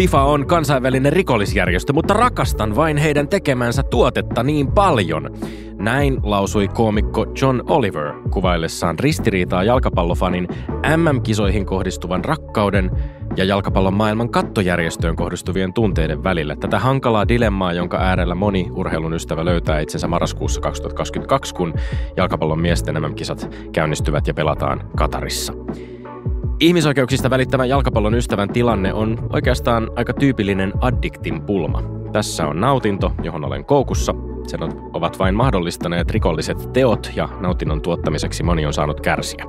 FIFA on kansainvälinen rikollisjärjestö, mutta rakastan vain heidän tekemänsä tuotetta niin paljon. Näin lausui koomikko John Oliver kuvaillessaan ristiriitaa jalkapallofanin MM-kisoihin kohdistuvan rakkauden ja jalkapallon maailman kattojärjestöön kohdistuvien tunteiden välillä. Tätä hankalaa dilemmaa, jonka äärellä moni urheilun ystävä löytää itsensä marraskuussa 2022, kun jalkapallon miesten MM-kisat käynnistyvät ja pelataan Katarissa. Ihmisoikeuksista välittävän jalkapallon ystävän tilanne on oikeastaan aika tyypillinen addiktin pulma. Tässä on nautinto, johon olen koukussa, sen ovat vain mahdollistaneet rikolliset teot ja nautinnon tuottamiseksi moni on saanut kärsiä.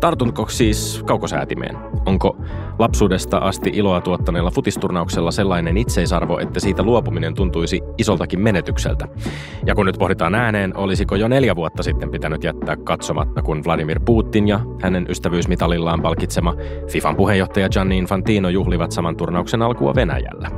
Tartunko siis kaukosäätimeen? Onko lapsuudesta asti iloa tuottaneella futisturnauksella sellainen itseisarvo, että siitä luopuminen tuntuisi isoltakin menetykseltä? Ja kun nyt pohditaan ääneen, olisiko jo neljä vuotta sitten pitänyt jättää katsomatta, kun Vladimir Putin ja hänen ystävyysmitalillaan palkitsema FIFAn puheenjohtaja Gianni Infantino juhlivat saman turnauksen alkua Venäjällä.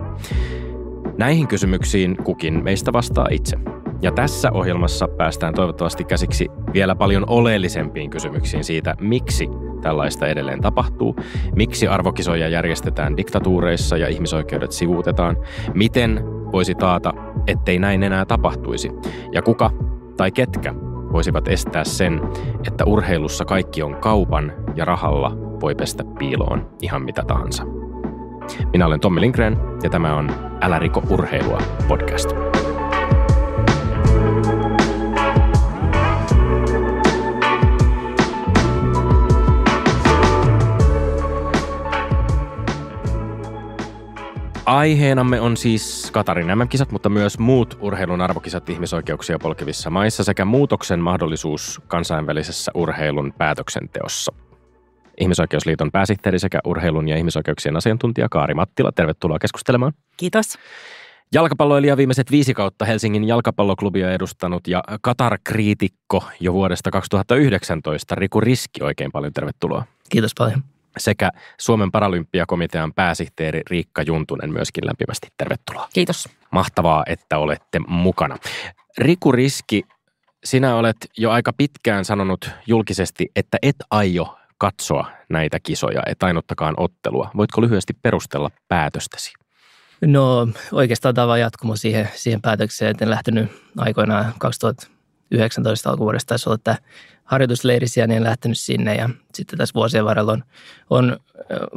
Näihin kysymyksiin kukin meistä vastaa itse. Ja tässä ohjelmassa päästään toivottavasti käsiksi vielä paljon oleellisempiin kysymyksiin siitä, miksi tällaista edelleen tapahtuu, miksi arvokisoja järjestetään diktatuureissa ja ihmisoikeudet sivuutetaan, miten voisi taata, ettei näin enää tapahtuisi, ja kuka tai ketkä voisivat estää sen, että urheilussa kaikki on kaupan ja rahalla voi pestä piiloon ihan mitä tahansa. Minä olen Tommi Lindgren ja tämä on Älä riko urheilua podcast. Aiheenamme on siis Katarin MM-kisat, mutta myös muut urheilun arvokisat ihmisoikeuksia polkevissa maissa sekä muutoksen mahdollisuus kansainvälisessä urheilun päätöksenteossa – Ihmisoikeusliiton pääsihteeri sekä urheilun ja ihmisoikeuksien asiantuntija Kaari Mattila. Tervetuloa keskustelemaan. Kiitos. Jalkapalloilija viimeiset viisi kautta Helsingin jalkapalloklubia edustanut ja Katar-kriitikko jo vuodesta 2019 Riku Riski oikein paljon tervetuloa. Kiitos paljon. Sekä Suomen paralympiakomitean pääsihteeri Riikka Juntunen myöskin lämpimästi tervetuloa. Kiitos. Mahtavaa, että olette mukana. Riku Riski, sinä olet jo aika pitkään sanonut julkisesti, että et aio katsoa näitä kisoja, et ainuttakaan ottelua. Voitko lyhyesti perustella päätöstäsi? No oikeastaan tämä on jatkumo siihen, siihen päätökseen, että en lähtenyt aikoinaan 2019 alkuvuodesta taisi olla että harjoitusleirisiä, niin en lähtenyt sinne ja sitten tässä vuosien varrella on, on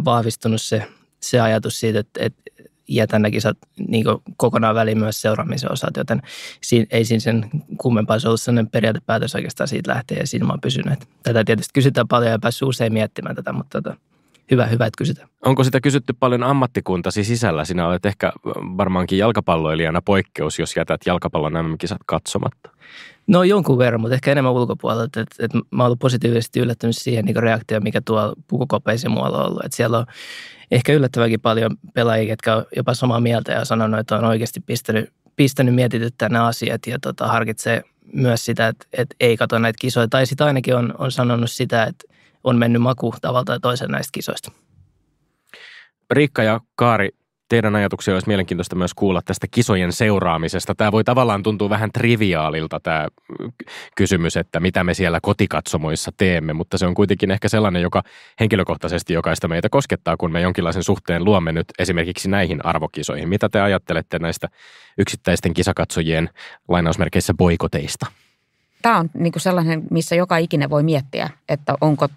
vahvistunut se, se ajatus siitä, että, että jätän ne kisat niin kokonaan väliin myös seuraamisen osat, joten siinä, ei siinä sen kummempaa se ollut sellainen periaatepäätös oikeastaan siitä lähtee ja siinä mä oon pysynyt. Tätä tietysti kysytään paljon ja päässyt usein miettimään tätä, mutta tota, hyvä, hyvä, että kysytään. Onko sitä kysytty paljon ammattikuntasi sisällä? Sinä olet ehkä varmaankin jalkapalloilijana poikkeus, jos jätät jalkapallon nämä kisat katsomatta. No jonkun verran, mutta ehkä enemmän ulkopuolelta. Että, että, mä olen positiivisesti yllättynyt siihen niin reaktioon, mikä tuo pukukopeissa ja muualla on ollut. Että siellä on ehkä yllättävänkin paljon pelaajia, jotka on jopa samaa mieltä ja sanonut, että on oikeasti pistänyt, pistänyt mietityttää nämä asiat ja tota, harkitsee myös sitä, että, että ei kato näitä kisoja. Tai sitten ainakin on, on sanonut sitä, että on mennyt maku tavalla tai toisen näistä kisoista. Riikka ja Kaari, teidän ajatuksia olisi mielenkiintoista myös kuulla tästä kisojen seuraamisesta. Tämä voi tavallaan tuntua vähän triviaalilta tämä äh, kysymys, että mitä me siellä kotikatsomoissa teemme, mutta se on kuitenkin ehkä sellainen, joka henkilökohtaisesti jokaista meitä koskettaa, kun me jonkinlaisen suhteen luomme nyt esimerkiksi näihin arvokisoihin. Mitä te ajattelette näistä yksittäisten kisakatsojien lainausmerkeissä boikoteista? Tämä on niin sellainen, missä joka ikinen voi miettiä, että onko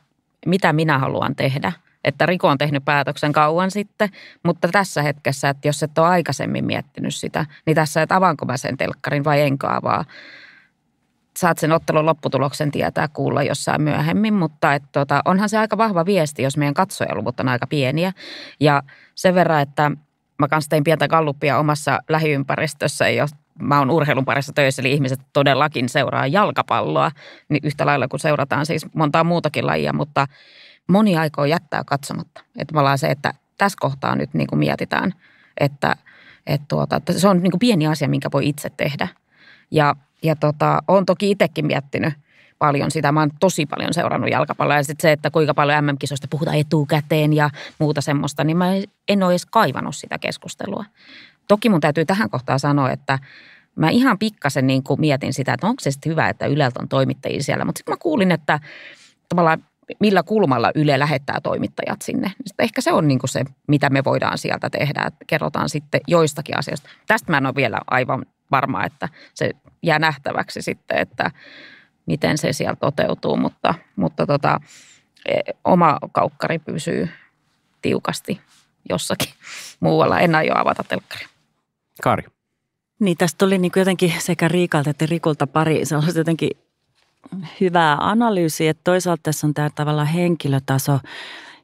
mitä minä haluan tehdä. Että Riku on tehnyt päätöksen kauan sitten, mutta tässä hetkessä, että jos et ole aikaisemmin miettinyt sitä, niin tässä, että avaanko mä sen telkkarin vai enkä avaa. Saat sen ottelun lopputuloksen tietää kuulla jossain myöhemmin, mutta et tota, onhan se aika vahva viesti, jos meidän katsojaluvut on aika pieniä. Ja sen verran, että mä kanssa tein pientä kalluppia omassa lähiympäristössä, mä oon urheilun parissa töissä, eli ihmiset todellakin seuraa jalkapalloa, niin yhtä lailla kuin seurataan siis montaa muutakin lajia, mutta moni aikoo jättää katsomatta. Että tavallaan se, että tässä kohtaa nyt niin kuin mietitään, että, että, tuota, että se on niin kuin pieni asia, minkä voi itse tehdä. Ja, ja tota, on toki itsekin miettinyt paljon sitä. Mä oon tosi paljon seurannut jalkapalloa ja sit se, että kuinka paljon MM-kisoista puhutaan etukäteen ja muuta semmoista, niin mä en ole edes kaivannut sitä keskustelua. Toki mun täytyy tähän kohtaan sanoa, että mä ihan pikkasen niin kuin mietin sitä, että onko se sitten hyvä, että Yleltä on toimittajia siellä. Mutta sitten mä kuulin, että tavallaan millä kulmalla Yle lähettää toimittajat sinne. Niin sitten ehkä se on niin kuin se, mitä me voidaan sieltä tehdä, että kerrotaan sitten joistakin asioista. Tästä mä en ole vielä aivan varma, että se jää nähtäväksi sitten, että miten se siellä toteutuu, mutta, mutta tota, e, oma kaukkari pysyy tiukasti jossakin muualla. En aio avata telkkaria. Kari. Niin tästä tuli niin jotenkin sekä Riikalta että Rikulta pari sellaista jotenkin hyvää analyysiä. Että toisaalta tässä on tämä tavallaan henkilötaso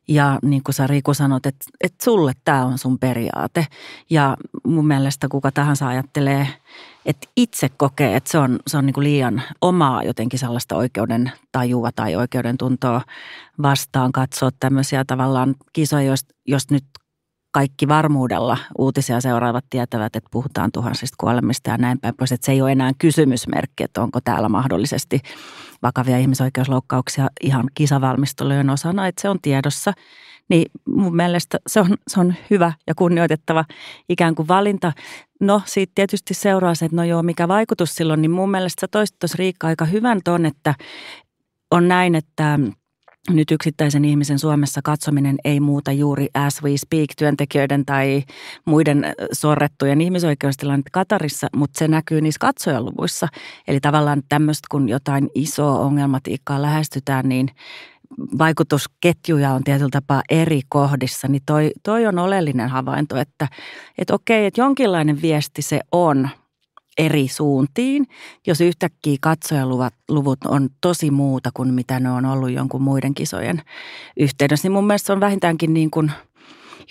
ja niin kuin sä Riku sanot, että, että sulle tämä on sun periaate. Ja mun mielestä kuka tahansa ajattelee, että itse kokee, että se on, se on niin kuin liian omaa jotenkin sellaista oikeuden tajua tai oikeuden tuntoa vastaan katsoa tämmöisiä tavallaan kisoja, jos, jos nyt kaikki varmuudella uutisia seuraavat tietävät, että puhutaan tuhansista kuolemista ja näin päin pois. Että se ei ole enää kysymysmerkki, että onko täällä mahdollisesti vakavia ihmisoikeusloukkauksia ihan kisavalmistelujen osana, että se on tiedossa. Niin mun mielestä se on, se on hyvä ja kunnioitettava ikään kuin valinta. No siitä tietysti seuraa se, että no joo, mikä vaikutus silloin, niin mun mielestä sä toistit tuossa Riikka aika hyvän ton, että on näin, että nyt yksittäisen ihmisen Suomessa katsominen ei muuta juuri as we speak työntekijöiden tai muiden sorrettujen ihmisoikeustilannetta Katarissa, mutta se näkyy niissä katsojaluvuissa. Eli tavallaan tämmöistä, kun jotain isoa ongelmatiikkaa lähestytään, niin vaikutusketjuja on tietyllä tapaa eri kohdissa, niin toi, toi on oleellinen havainto, että, että okei, että jonkinlainen viesti se on – eri suuntiin, jos yhtäkkiä katsojaluvut on tosi muuta kuin mitä ne on ollut jonkun muiden kisojen yhteydessä, niin mun mielestä se on vähintäänkin niin kuin –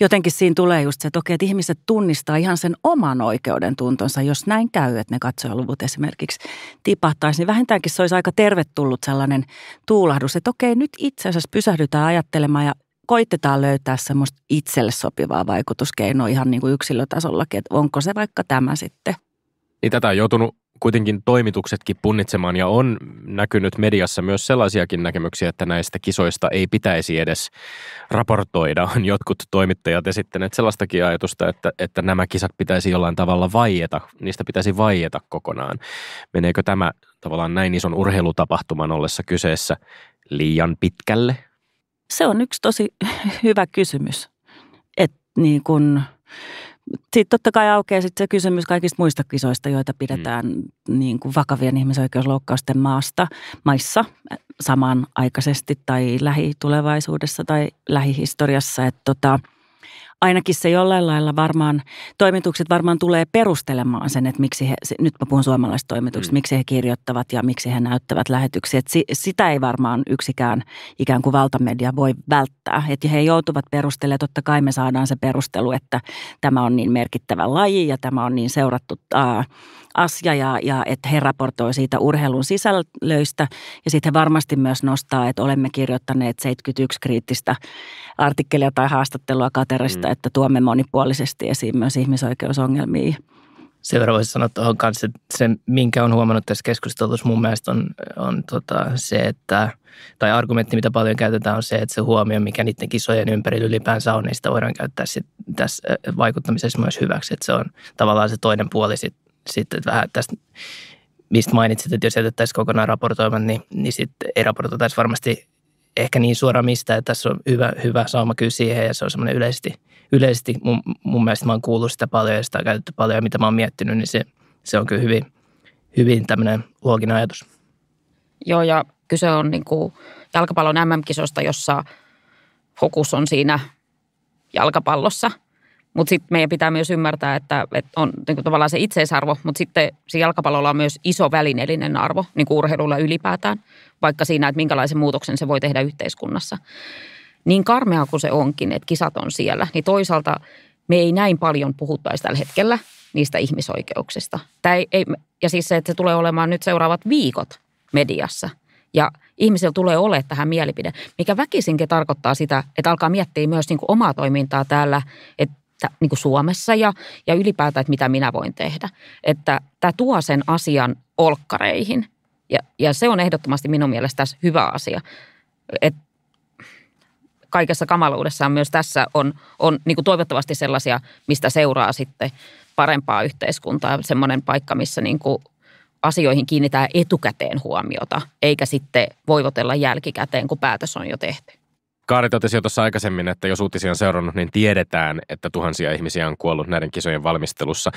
jotenkin siinä tulee just se, että okei, että ihmiset tunnistaa ihan sen oman oikeuden tuntonsa, jos näin käy, että ne katsojaluvut esimerkiksi tipahtaisi, niin vähintäänkin se olisi aika tervetullut sellainen tuulahdus, että okei, nyt itse asiassa pysähdytään ajattelemaan ja koitetaan löytää semmoista itselle sopivaa vaikutuskeinoa ihan niin kuin yksilötasollakin, että onko se vaikka tämä sitten – niin tätä on joutunut kuitenkin toimituksetkin punnitsemaan ja on näkynyt mediassa myös sellaisiakin näkemyksiä, että näistä kisoista ei pitäisi edes raportoida. On jotkut toimittajat esittäneet sellaistakin ajatusta, että, että nämä kisat pitäisi jollain tavalla vaieta, niistä pitäisi vaieta kokonaan. Meneekö tämä tavallaan näin ison urheilutapahtuman ollessa kyseessä liian pitkälle? Se on yksi tosi hyvä kysymys. Että niin kun sitten totta kai aukeaa sitten se kysymys kaikista muista kisoista, joita pidetään mm. niin kuin vakavien ihmisoikeusloukkausten maasta, maissa samanaikaisesti tai lähitulevaisuudessa tai lähihistoriassa. Että tota, ainakin se jollain lailla varmaan, toimitukset varmaan tulee perustelemaan sen, että miksi he, nyt mä puhun suomalaiset toimituksista, mm. miksi he kirjoittavat ja miksi he näyttävät lähetyksiä. Että si, sitä ei varmaan yksikään ikään kuin valtamedia voi välttää. Että he joutuvat perustelemaan, totta kai me saadaan se perustelu, että tämä on niin merkittävä laji ja tämä on niin seurattu ää, asia ja, ja että he raportoivat siitä urheilun sisällöistä ja sitten he varmasti myös nostaa, että olemme kirjoittaneet 71 kriittistä artikkelia tai haastattelua Katerista että tuomme monipuolisesti esiin myös ihmisoikeusongelmia. Sen verran voisi sanoa tuohon kanssa, että se, minkä on huomannut tässä keskustelussa mun mielestä on, on tota se, että tai argumentti, mitä paljon käytetään, on se, että se huomio, mikä niiden kisojen ympärillä ylipäänsä on, niin sitä voidaan käyttää sit tässä vaikuttamisessa myös hyväksi. Että se on tavallaan se toinen puoli sitten, sit, että vähän tästä mistä mainitsit, että jos jätettäisiin kokonaan raportoimaan, niin, niin sitten ei raportoitaisi varmasti ehkä niin suoraan mistä, että tässä on hyvä, hyvä sauma kyllä siihen ja se on semmoinen yleisesti yleisesti mun, mun mielestä mä oon kuullut sitä paljon ja sitä on käytetty paljon ja mitä mä oon miettinyt, niin se, se on kyllä hyvin, hyvin tämmöinen looginen ajatus. Joo ja kyse on niin kuin jalkapallon MM-kisosta, jossa fokus on siinä jalkapallossa. Mutta sitten meidän pitää myös ymmärtää, että, että on niin kuin tavallaan se itseisarvo, mutta sitten se jalkapallolla on myös iso välineellinen arvo, niin kuin urheilulla ylipäätään, vaikka siinä, että minkälaisen muutoksen se voi tehdä yhteiskunnassa niin karmea kuin se onkin, että kisat on siellä, niin toisaalta me ei näin paljon puhuttaisi tällä hetkellä niistä ihmisoikeuksista. Tämä ei, ei, ja siis se, että se tulee olemaan nyt seuraavat viikot mediassa. Ja ihmisellä tulee olemaan tähän mielipide, mikä väkisinkin tarkoittaa sitä, että alkaa miettiä myös niin kuin omaa toimintaa täällä, että niin kuin Suomessa ja, ja ylipäätään, että mitä minä voin tehdä. Että tämä tuo sen asian olkkareihin. Ja, ja se on ehdottomasti minun mielestä tässä hyvä asia. Että kaikessa kamaluudessaan myös tässä on, on niin kuin toivottavasti sellaisia, mistä seuraa sitten parempaa yhteiskuntaa, semmoinen paikka, missä niin kuin asioihin kiinnitään etukäteen huomiota, eikä sitten voivotella jälkikäteen, kun päätös on jo tehty. Kaari totesi jo tuossa aikaisemmin, että jos uutisia on seurannut, niin tiedetään, että tuhansia ihmisiä on kuollut näiden kisojen valmistelussa.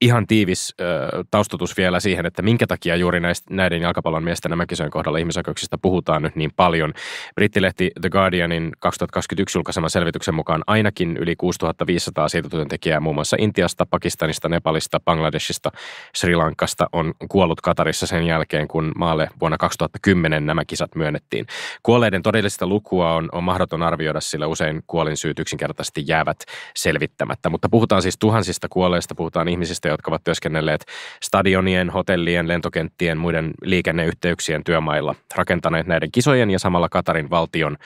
Ihan tiivis äh, taustatus vielä siihen, että minkä takia juuri näistä, näiden jalkapallon miesten nämä kisojen kohdalla ihmisoikeuksista puhutaan nyt niin paljon. Brittilehti The Guardianin 2021 julkaiseman selvityksen mukaan ainakin yli 6500 siirtotyöntekijää muun muassa Intiasta, Pakistanista, Nepalista, Bangladesista, Sri Lankasta on kuollut Katarissa sen jälkeen, kun maalle vuonna 2010 nämä kisat myönnettiin. Kuolleiden todellista lukua on, on mahdoton arvioida, sillä usein kuolinsyyt yksinkertaisesti jäävät selvittämättä. Mutta puhutaan siis tuhansista kuolleista, puhutaan ihmisistä, jotka ovat työskennelleet stadionien, hotellien, lentokenttien, muiden liikenneyhteyksien työmailla, rakentaneet näiden kisojen ja samalla Katarin valtion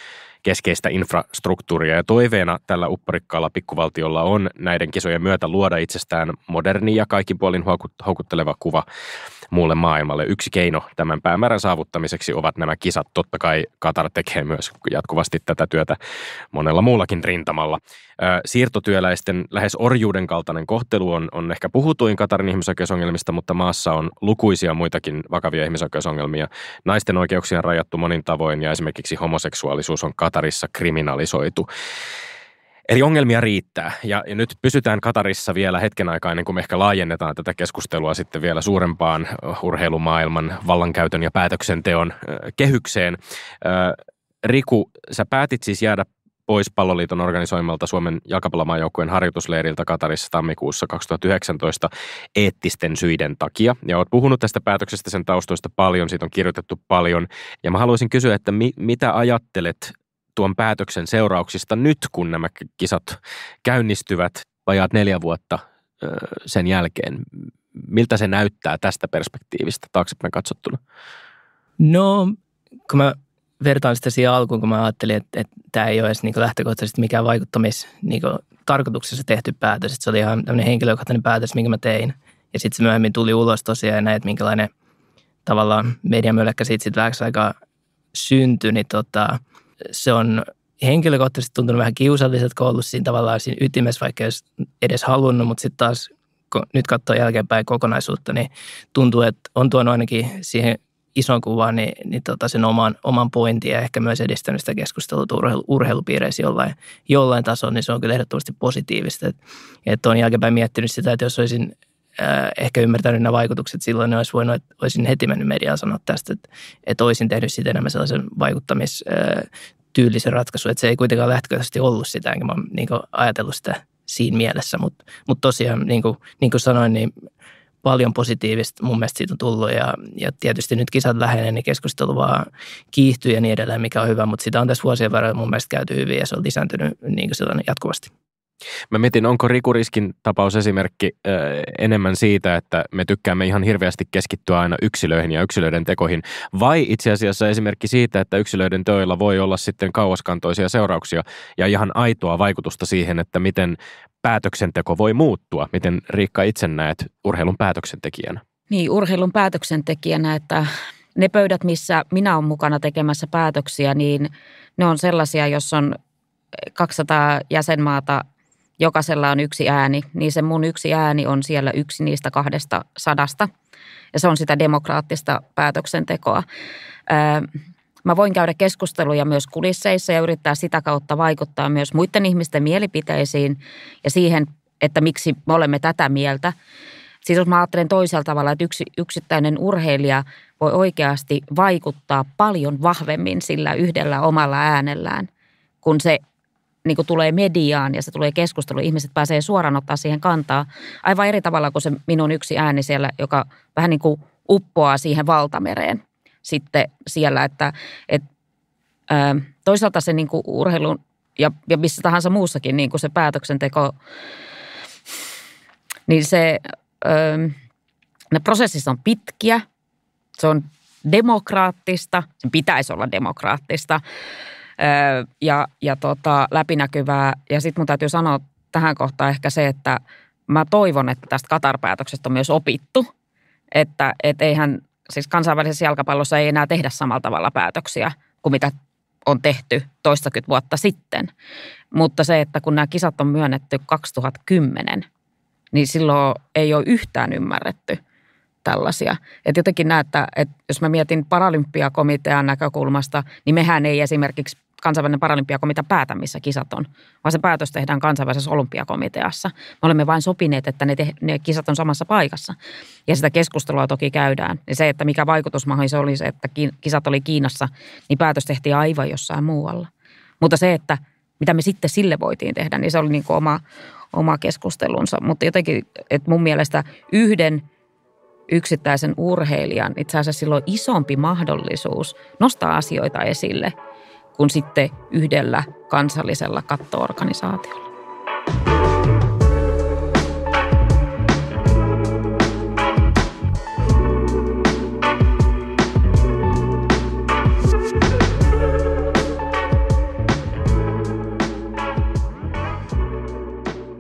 keskeistä infrastruktuuria ja toiveena tällä upporikkaalla pikkuvaltiolla on näiden kisojen myötä luoda itsestään moderni ja kaikin puolin houkutteleva kuva muulle maailmalle. Yksi keino tämän päämäärän saavuttamiseksi ovat nämä kisat. Totta kai Katar tekee myös jatkuvasti tätä työtä monella muullakin rintamalla. Siirtotyöläisten lähes orjuuden kaltainen kohtelu on, on ehkä puhutuin Katarin ihmisoikeusongelmista, mutta maassa on lukuisia muitakin vakavia ihmisoikeusongelmia. Naisten oikeuksia on rajattu monin tavoin ja esimerkiksi homoseksuaalisuus on Katar Katarissa kriminalisoitu. Eli ongelmia riittää ja, ja nyt pysytään Katarissa vielä hetken aikaa ennen kuin me ehkä laajennetaan tätä keskustelua sitten vielä suurempaan urheilumaailman vallankäytön ja päätöksenteon kehykseen. Riku, sä päätit siis jäädä pois palloliiton organisoimalta Suomen jalkapallomaajoukkueen harjoitusleiriltä Katarissa tammikuussa 2019 eettisten syiden takia. Ja oot puhunut tästä päätöksestä sen taustoista paljon, siitä on kirjoitettu paljon. Ja mä haluaisin kysyä, että mi- mitä ajattelet tuon päätöksen seurauksista nyt, kun nämä kisat käynnistyvät vajaat neljä vuotta sen jälkeen? Miltä se näyttää tästä perspektiivistä taaksepäin katsottuna? No, kun mä vertaan sitä siihen alkuun, kun mä ajattelin, että, että tämä ei ole edes niin lähtökohtaisesti mikään vaikuttamis niin tarkoituksessa tehty päätös. Että se oli ihan tämmöinen henkilökohtainen päätös, minkä mä tein. Ja sitten se myöhemmin tuli ulos tosiaan näin, että minkälainen tavallaan mediamölläkkä siitä, siitä vähän aikaa syntyi, niin tota, se on henkilökohtaisesti tuntunut vähän kiusalliset, kun ollut siinä tavallaan siinä ytimessä, vaikka jos edes halunnut, mutta sitten taas kun nyt katsoo jälkeenpäin kokonaisuutta, niin tuntuu, että on tuonut ainakin siihen ison kuvaan niin, niin tota sen oman, oman pointin ja ehkä myös edistänyt sitä keskustelua urheilu, urheilupiireissä jollain, jollain tasolla, niin se on kyllä ehdottomasti positiivista. Että et on jälkeenpäin miettinyt sitä, että jos olisin äh, ehkä ymmärtänyt nämä vaikutukset silloin, niin olisi voinut, että olisin heti mennyt mediaan sanoa tästä, että, että olisin tehnyt sitä enemmän sellaisen vaikuttamis äh, tyylisen ratkaisun, että se ei kuitenkaan lähtökohtaisesti ollut sitä, enkä mä oon niin ajatellut sitä siinä mielessä, mutta mut tosiaan niin kuin, niin kuin sanoin, niin paljon positiivista mun mielestä siitä on tullut ja, ja tietysti nyt kisat lähenee, niin keskustelu vaan kiihtyy ja niin edelleen, mikä on hyvä, mutta sitä on tässä vuosien varrella mun mielestä käyty hyvin ja se on lisääntynyt niin kuin jatkuvasti. Mä mietin, onko rikuriskin tapaus esimerkki äh, enemmän siitä, että me tykkäämme ihan hirveästi keskittyä aina yksilöihin ja yksilöiden tekoihin, vai itse asiassa esimerkki siitä, että yksilöiden töillä voi olla sitten kauaskantoisia seurauksia ja ihan aitoa vaikutusta siihen, että miten päätöksenteko voi muuttua, miten Riikka itse näet urheilun päätöksentekijänä? Niin, urheilun päätöksentekijänä, että ne pöydät, missä minä olen mukana tekemässä päätöksiä, niin ne on sellaisia, jos on 200 jäsenmaata jokaisella on yksi ääni, niin se mun yksi ääni on siellä yksi niistä kahdesta sadasta. Ja se on sitä demokraattista päätöksentekoa. Öö, mä voin käydä keskusteluja myös kulisseissa ja yrittää sitä kautta vaikuttaa myös muiden ihmisten mielipiteisiin ja siihen, että miksi me olemme tätä mieltä. Siis jos mä ajattelen toisella tavalla, että yksi, yksittäinen urheilija voi oikeasti vaikuttaa paljon vahvemmin sillä yhdellä omalla äänellään, kun se niin kuin tulee mediaan ja se tulee keskustelu, ihmiset pääsee suoraan ottaa siihen kantaa aivan eri tavalla kuin se minun yksi ääni siellä, joka vähän niin kuin uppoaa siihen valtamereen sitten siellä, että, että ää, toisaalta se niin kuin urheilun ja, ja missä tahansa muussakin niin kuin se päätöksenteko, niin se, ää, ne prosessit on pitkiä, se on demokraattista, sen pitäisi olla demokraattista, ja, ja tota, läpinäkyvää. Ja sitten mun täytyy sanoa tähän kohtaan ehkä se, että mä toivon, että tästä Katar-päätöksestä on myös opittu. Että et eihän, siis kansainvälisessä jalkapallossa ei enää tehdä samalla tavalla päätöksiä kuin mitä on tehty toistakymmentä vuotta sitten. Mutta se, että kun nämä kisat on myönnetty 2010, niin silloin ei ole yhtään ymmärretty tällaisia. Et jotenkin näyttää, että jos mä mietin paralympiakomitean näkökulmasta, niin mehän ei esimerkiksi kansainvälinen paralympiakomitea päätä, missä kisat on, vaan se päätös tehdään kansainvälisessä olympiakomiteassa. Me olemme vain sopineet, että ne, te, ne kisat on samassa paikassa. Ja sitä keskustelua toki käydään. Ja se, että mikä vaikutusmahdollisuus oli se, että kisat oli Kiinassa, niin päätös tehtiin aivan jossain muualla. Mutta se, että mitä me sitten sille voitiin tehdä, niin se oli niin kuin oma, oma keskustelunsa. Mutta jotenkin, että mun mielestä yhden yksittäisen urheilijan itse asiassa silloin isompi mahdollisuus nostaa asioita esille – kuin sitten yhdellä kansallisella kattoorganisaatiolla.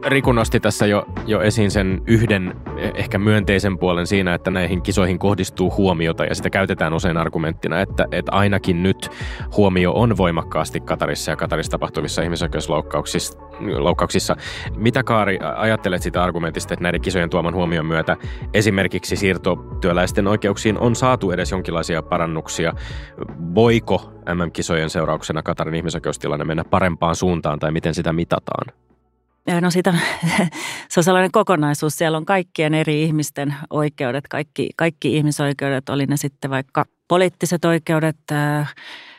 Riku nosti tässä jo, jo esiin sen yhden ehkä myönteisen puolen siinä, että näihin kisoihin kohdistuu huomiota ja sitä käytetään usein argumenttina, että, että ainakin nyt huomio on voimakkaasti Katarissa ja Katarissa tapahtuvissa ihmisoikeusloukkauksissa. Mitä Kaari ajattelet sitä argumentista, että näiden kisojen tuoman huomion myötä esimerkiksi siirtotyöläisten oikeuksiin on saatu edes jonkinlaisia parannuksia? Voiko MM-kisojen seurauksena Katarin ihmisoikeustilanne mennä parempaan suuntaan tai miten sitä mitataan? No siitä, se on sellainen kokonaisuus. Siellä on kaikkien eri ihmisten oikeudet, kaikki, kaikki ihmisoikeudet, oli ne sitten vaikka poliittiset oikeudet,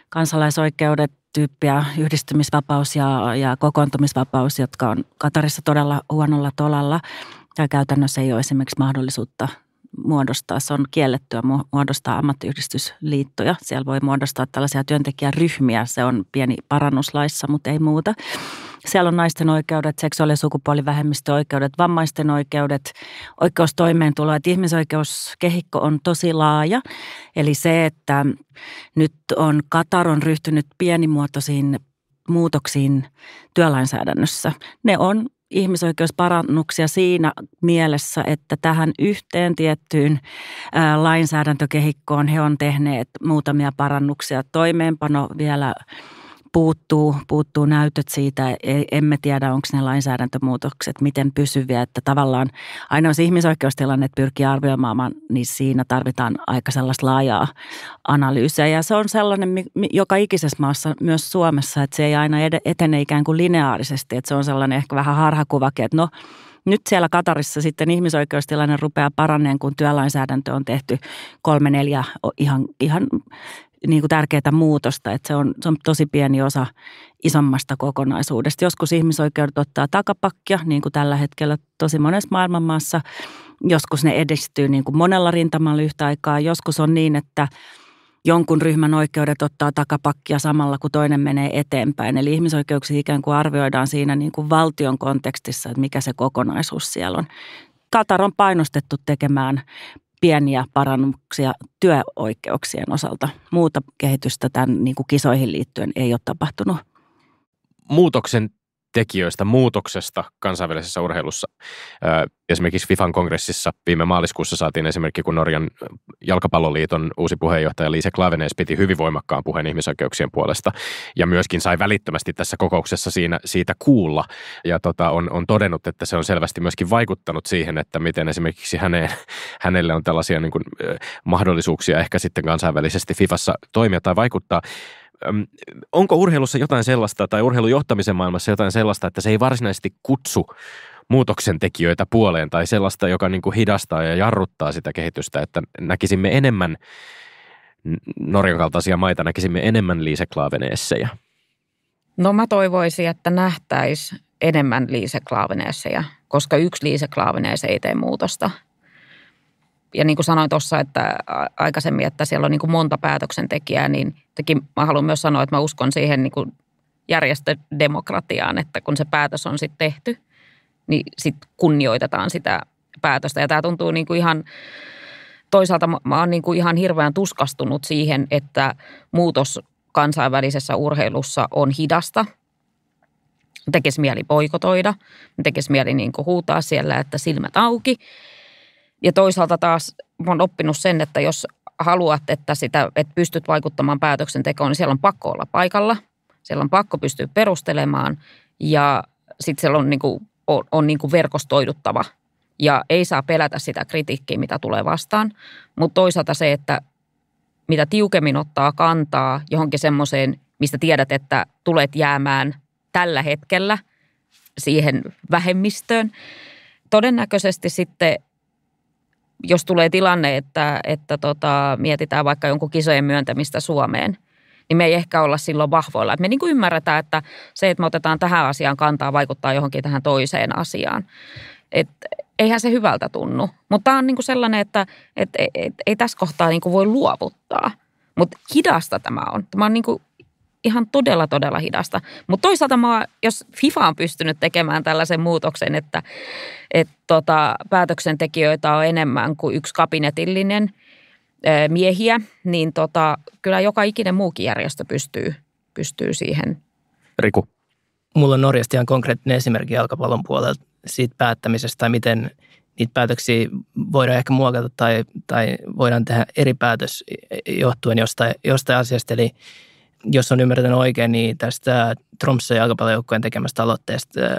kansalaisoikeudet, tyyppiä, yhdistymisvapaus ja, ja kokoontumisvapaus, jotka on Katarissa todella huonolla tolalla. Ja käytännössä ei ole esimerkiksi mahdollisuutta muodostaa, se on kiellettyä muodostaa ammattiyhdistysliittoja. Siellä voi muodostaa tällaisia työntekijäryhmiä, se on pieni parannuslaissa, mutta ei muuta. Siellä on naisten oikeudet, seksuaali- ja sukupuolivähemmistöoikeudet, vammaisten oikeudet, oikeus toimeentuloa. Että ihmisoikeuskehikko on tosi laaja. Eli se, että nyt on Katar on ryhtynyt pienimuotoisiin muutoksiin työlainsäädännössä. Ne on ihmisoikeusparannuksia siinä mielessä, että tähän yhteen tiettyyn lainsäädäntökehikkoon he on tehneet muutamia parannuksia. Toimeenpano vielä puuttuu, puuttuu näytöt siitä. E, emme tiedä, onko ne lainsäädäntömuutokset miten pysyviä, että tavallaan aina jos ihmisoikeustilanne pyrkii arvioimaan, niin siinä tarvitaan aika sellaista laajaa analyysiä. Ja se on sellainen, joka ikisessä maassa, myös Suomessa, että se ei aina etene ikään kuin lineaarisesti, että se on sellainen ehkä vähän harhakuvake, että no nyt siellä Katarissa sitten ihmisoikeustilanne rupeaa paranneen, kun työlainsäädäntö on tehty kolme neljä ihan, ihan niin kuin tärkeää muutosta, että se on, se on tosi pieni osa isommasta kokonaisuudesta. Joskus ihmisoikeudet ottaa takapakkia, niin kuin tällä hetkellä tosi monessa maailmanmaassa. Joskus ne edistyy niin kuin monella rintamalla yhtä aikaa. Joskus on niin, että jonkun ryhmän oikeudet ottaa takapakkia samalla, kun toinen menee eteenpäin. Eli ihmisoikeuksia ikään kuin arvioidaan siinä niin kuin valtion kontekstissa, että mikä se kokonaisuus siellä on. Katar on painostettu tekemään pieniä parannuksia työoikeuksien osalta. Muuta kehitystä tämän niin kuin kisoihin liittyen ei ole tapahtunut. Muutoksen tekijöistä muutoksesta kansainvälisessä urheilussa. Esimerkiksi FIFAn kongressissa viime maaliskuussa saatiin esimerkki, kun Norjan jalkapalloliiton uusi puheenjohtaja Liise Klavenes piti hyvin voimakkaan puheen ihmisoikeuksien puolesta ja myöskin sai välittömästi tässä kokouksessa siinä, siitä kuulla ja tota, on, on todennut, että se on selvästi myöskin vaikuttanut siihen, että miten esimerkiksi häneen, hänelle on tällaisia niin kuin, mahdollisuuksia ehkä sitten kansainvälisesti FIFassa toimia tai vaikuttaa onko urheilussa jotain sellaista tai urheilujohtamisen maailmassa jotain sellaista, että se ei varsinaisesti kutsu muutoksen tekijöitä puoleen tai sellaista, joka niin kuin hidastaa ja jarruttaa sitä kehitystä, että näkisimme enemmän Norjan kaltaisia maita, näkisimme enemmän liiseklaaveneessejä? No mä toivoisin, että nähtäisi enemmän liiseklaaveneessejä, koska yksi liiseklaaveneese ei tee muutosta – ja niin kuin sanoin tuossa että aikaisemmin, että siellä on niin kuin monta päätöksentekijää, niin jotenkin mä haluan myös sanoa, että mä uskon siihen niin kuin järjestödemokratiaan, että kun se päätös on sitten tehty, niin sitten kunnioitetaan sitä päätöstä. Ja tämä tuntuu niin kuin ihan, toisaalta mä, oon niin kuin ihan hirveän tuskastunut siihen, että muutos kansainvälisessä urheilussa on hidasta – tekisi mieli poikotoida, tekisi mieli niin kuin huutaa siellä, että silmät auki. Ja toisaalta taas olen oppinut sen, että jos haluat, että, sitä, että pystyt vaikuttamaan päätöksentekoon, niin siellä on pakko olla paikalla. Siellä on pakko pystyä perustelemaan ja sitten siellä on, niin kuin, on, on niin kuin verkostoiduttava ja ei saa pelätä sitä kritiikkiä, mitä tulee vastaan. Mutta toisaalta se, että mitä tiukemmin ottaa kantaa johonkin semmoiseen, mistä tiedät, että tulet jäämään tällä hetkellä siihen vähemmistöön, todennäköisesti sitten jos tulee tilanne, että, että tota, mietitään vaikka jonkun kisojen myöntämistä Suomeen, niin me ei ehkä olla silloin vahvoilla. Et me niin kuin ymmärretään, että se, että me otetaan tähän asiaan kantaa, vaikuttaa johonkin tähän toiseen asiaan. Et, eihän se hyvältä tunnu. Mutta tämä on niin kuin sellainen, että et, et, et, ei tässä kohtaa niin kuin voi luovuttaa. Mutta hidasta tämä on. Tämä on niin kuin ihan todella, todella hidasta. Mutta toisaalta mä, jos FIFA on pystynyt tekemään tällaisen muutoksen, että et tota, päätöksentekijöitä on enemmän kuin yksi kabinetillinen miehiä, niin tota, kyllä joka ikinen muukin järjestö pystyy, pystyy siihen. Riku. Mulla on Norjasta ihan konkreettinen esimerkki jalkapallon puolelta siitä päättämisestä tai miten niitä päätöksiä voidaan ehkä muokata tai, tai voidaan tehdä eri päätös johtuen jostain, jostain asiasta. Eli jos on ymmärtänyt oikein, niin tästä Tromsø jalkapallojoukkueen tekemästä aloitteesta äh,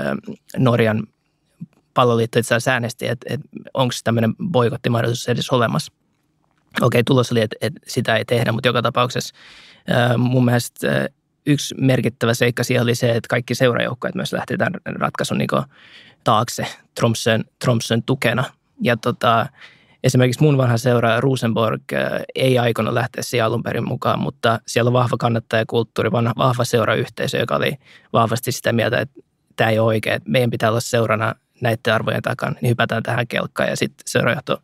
Norjan palloliitto itse asiassa äänesti, että, että onko tämmöinen boikottimahdollisuus edes olemassa. Okei, tulos oli, että, että sitä ei tehdä, mutta joka tapauksessa äh, mun mielestä äh, yksi merkittävä seikka siellä oli se, että kaikki seurajoukkueet myös lähti tämän ratkaisun niin taakse Tromsön, Tromsön tukena. Ja tota, Esimerkiksi mun vanha seura Rosenborg äh, ei aikonut lähteä siihen alun perin mukaan, mutta siellä on vahva kannattajakulttuuri, vahva seurayhteisö, joka oli vahvasti sitä mieltä, että tämä ei ole oikein, että meidän pitää olla seurana näiden arvojen takana, niin hypätään tähän kelkkaan ja sitten seurajohto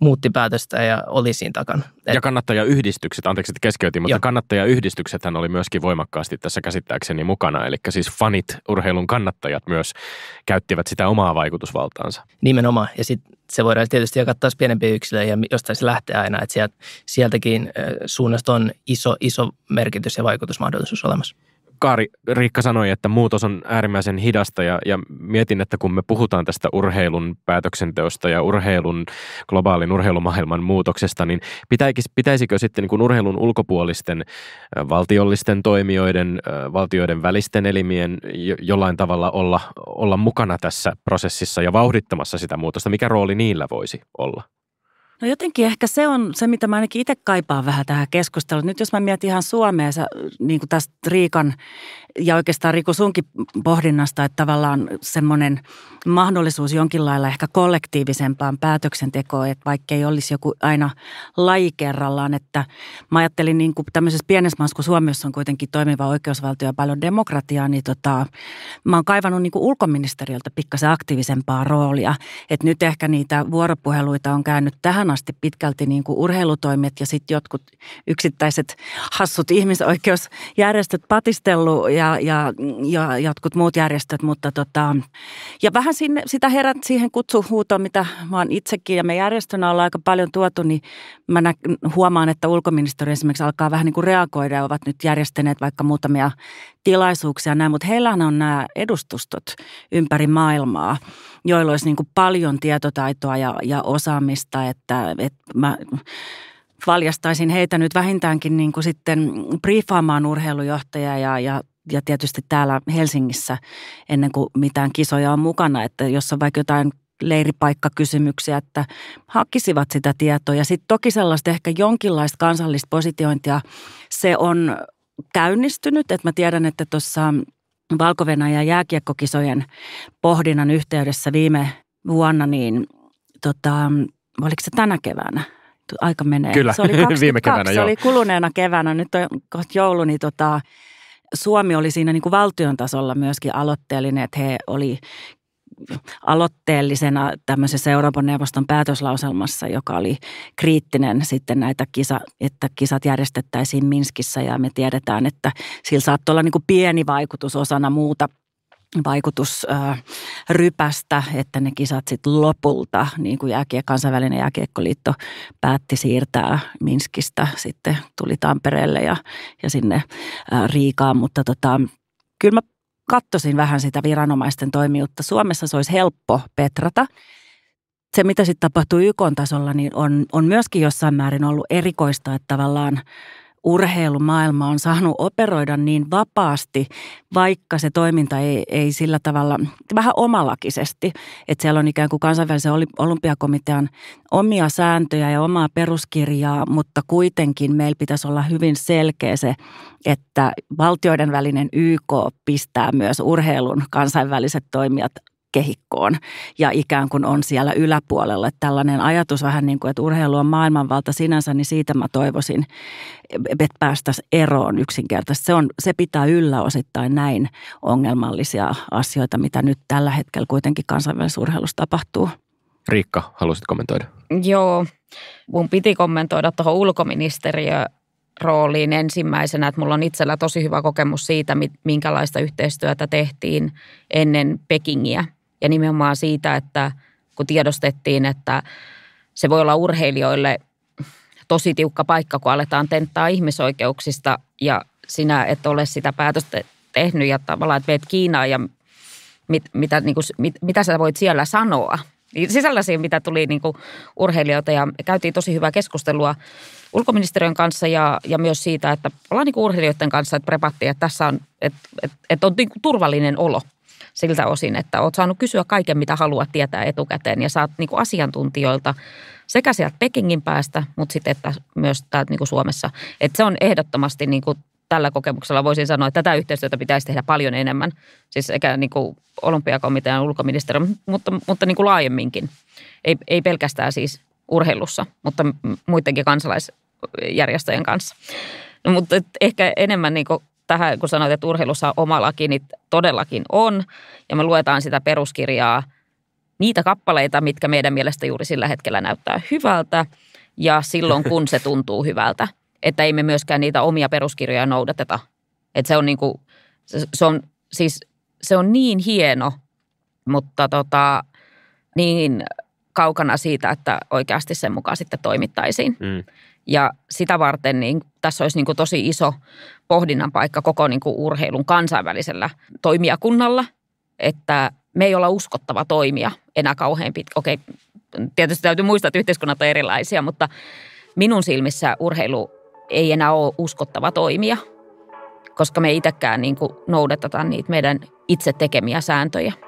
muutti päätöstä ja oli siinä takana. Et... Ja kannattajayhdistykset, anteeksi, että keskeytin, mutta Joo. kannattajayhdistyksethän oli myöskin voimakkaasti tässä käsittääkseni mukana, eli siis fanit, urheilun kannattajat myös käyttivät sitä omaa vaikutusvaltaansa. Nimenomaan, ja sitten se voidaan tietysti jakaa taas pienempiä yksilöjä ja jostain se lähtee aina, että sieltäkin suunnasta on iso, iso merkitys ja vaikutusmahdollisuus olemassa. Kaari, Riikka sanoi, että muutos on äärimmäisen hidasta ja, ja mietin, että kun me puhutaan tästä urheilun päätöksenteosta ja urheilun, globaalin urheilumaailman muutoksesta, niin pitäis, pitäisikö sitten niin kuin urheilun ulkopuolisten valtiollisten toimijoiden, valtioiden välisten elimien jo, jollain tavalla olla, olla mukana tässä prosessissa ja vauhdittamassa sitä muutosta? Mikä rooli niillä voisi olla? No jotenkin ehkä se on se, mitä mä ainakin itse kaipaan vähän tähän keskusteluun. Nyt jos mä mietin ihan Suomea, sä, niin kuin tästä Riikan ja oikeastaan Riku sunkin pohdinnasta, että tavallaan semmoinen mahdollisuus jonkin lailla ehkä kollektiivisempaan päätöksentekoon, että vaikka ei olisi joku aina laji kerrallaan, että mä ajattelin niin kuin tämmöisessä pienessä maassa, kun Suomi, on kuitenkin toimiva oikeusvaltio ja paljon demokratiaa, niin tota, mä oon kaivannut niin kuin ulkoministeriöltä pikkasen aktiivisempaa roolia, että nyt ehkä niitä vuoropuheluita on käynyt tähän asti pitkälti niin kuin urheilutoimet ja sitten jotkut yksittäiset hassut ihmisoikeusjärjestöt patistellut ja, ja, ja jotkut muut järjestöt, mutta tota, ja vähän sinne, sitä herät siihen kutsuhuutoon, mitä mä oon itsekin ja me järjestönä ollaan aika paljon tuotu, niin mä nä, huomaan, että ulkoministeri esimerkiksi alkaa vähän niin kuin reagoida ja ovat nyt järjestäneet vaikka muutamia tilaisuuksia näin, mutta heillähän on nämä edustustot ympäri maailmaa joilla olisi niin kuin paljon tietotaitoa ja, ja osaamista, että, että mä valjastaisin heitä nyt vähintäänkin niin kuin sitten briefaamaan urheilujohtajia ja, ja ja tietysti täällä Helsingissä ennen kuin mitään kisoja on mukana, että jos on vaikka jotain leiripaikkakysymyksiä, että hakisivat sitä tietoa. Ja sitten toki sellaista ehkä jonkinlaista kansallista positiointia, se on käynnistynyt. Että mä tiedän, että tuossa valko jääkiekkokisojen pohdinnan yhteydessä viime vuonna, niin tota, oliko se tänä keväänä? Aika menee. Kyllä, se oli 22, viime keväänä, se joo. oli kuluneena keväänä, nyt on kohta joulu, niin tota, Suomi oli siinä niin kuin valtion tasolla myöskin aloitteellinen, että he oli aloitteellisena tämmöisessä Euroopan neuvoston päätöslauselmassa, joka oli kriittinen sitten näitä kisa, että kisat järjestettäisiin Minskissä ja me tiedetään, että sillä saattoi olla niin kuin pieni vaikutus osana muuta vaikutusrypästä, että ne kisat sitten lopulta, niin kuin jääkiek, kansainvälinen jääkiekkoliitto päätti siirtää Minskistä, sitten tuli Tampereelle ja, ja sinne Riikaan, mutta tota, kyllä mä katsoisin vähän sitä viranomaisten toimijuutta. Suomessa se olisi helppo petrata. Se, mitä sitten tapahtuu YK tasolla, niin on, on myöskin jossain määrin ollut erikoista, että tavallaan – urheilumaailma on saanut operoida niin vapaasti, vaikka se toiminta ei, ei sillä tavalla, vähän omalakisesti, että siellä on ikään kuin kansainvälisen olympiakomitean omia sääntöjä ja omaa peruskirjaa, mutta kuitenkin meillä pitäisi olla hyvin selkeä se, että valtioiden välinen YK pistää myös urheilun kansainväliset toimijat kehikkoon ja ikään kuin on siellä yläpuolella. Että tällainen ajatus vähän niin kuin, että urheilu on maailmanvalta sinänsä, niin siitä mä toivoisin, että päästäisiin eroon yksinkertaisesti. Se, on, se pitää yllä osittain näin ongelmallisia asioita, mitä nyt tällä hetkellä kuitenkin kansainvälisessä urheilussa tapahtuu. Riikka, haluaisit kommentoida? Joo, mun piti kommentoida tuohon ulkoministeriö rooliin ensimmäisenä, että mulla on itsellä tosi hyvä kokemus siitä, minkälaista yhteistyötä tehtiin ennen Pekingiä ja nimenomaan siitä, että kun tiedostettiin, että se voi olla urheilijoille tosi tiukka paikka, kun aletaan tenttaa ihmisoikeuksista ja sinä et ole sitä päätöstä tehnyt ja tavallaan, että veet Kiinaan ja mit, mitä, niin kuin, mit, mitä sä voit siellä sanoa. Sisällä siihen, mitä tuli niin kuin urheilijoita ja käytiin tosi hyvää keskustelua ulkoministeriön kanssa ja, ja myös siitä, että ollaan niin urheilijoiden kanssa, että prepattiin, että tässä on, että, että, että on niin kuin turvallinen olo – siltä osin, että oot saanut kysyä kaiken, mitä haluat tietää etukäteen ja saat niin kuin asiantuntijoilta sekä sieltä Pekingin päästä, mutta sitten että myös täältä niin kuin Suomessa. Että se on ehdottomasti niin kuin tällä kokemuksella voisin sanoa, että tätä yhteistyötä pitäisi tehdä paljon enemmän. Siis eikä niin kuin olympiakomitean ulkoministeriö, mutta, mutta niin kuin laajemminkin. Ei, ei pelkästään siis urheilussa, mutta muidenkin kansalaisjärjestöjen kanssa. No, mutta ehkä enemmän niin kuin tähän, kun sanoit, että urheilussa on oma laki, niin todellakin on. Ja me luetaan sitä peruskirjaa, niitä kappaleita, mitkä meidän mielestä juuri sillä hetkellä näyttää hyvältä ja silloin, kun se tuntuu hyvältä. Että ei me myöskään niitä omia peruskirjoja noudateta. Että se on niin kuin, se, se on siis, se on niin hieno, mutta tota, niin kaukana siitä, että oikeasti sen mukaan sitten toimittaisiin. Mm. Ja sitä varten niin tässä olisi niin tosi iso pohdinnan paikka koko niin urheilun kansainvälisellä toimijakunnalla, että me ei olla uskottava toimija enää kauhean pitkä. Okei, tietysti täytyy muistaa, että yhteiskunnat on erilaisia, mutta minun silmissä urheilu ei enää ole uskottava toimija, koska me itsekään niin noudatetaan niitä meidän itse tekemiä sääntöjä –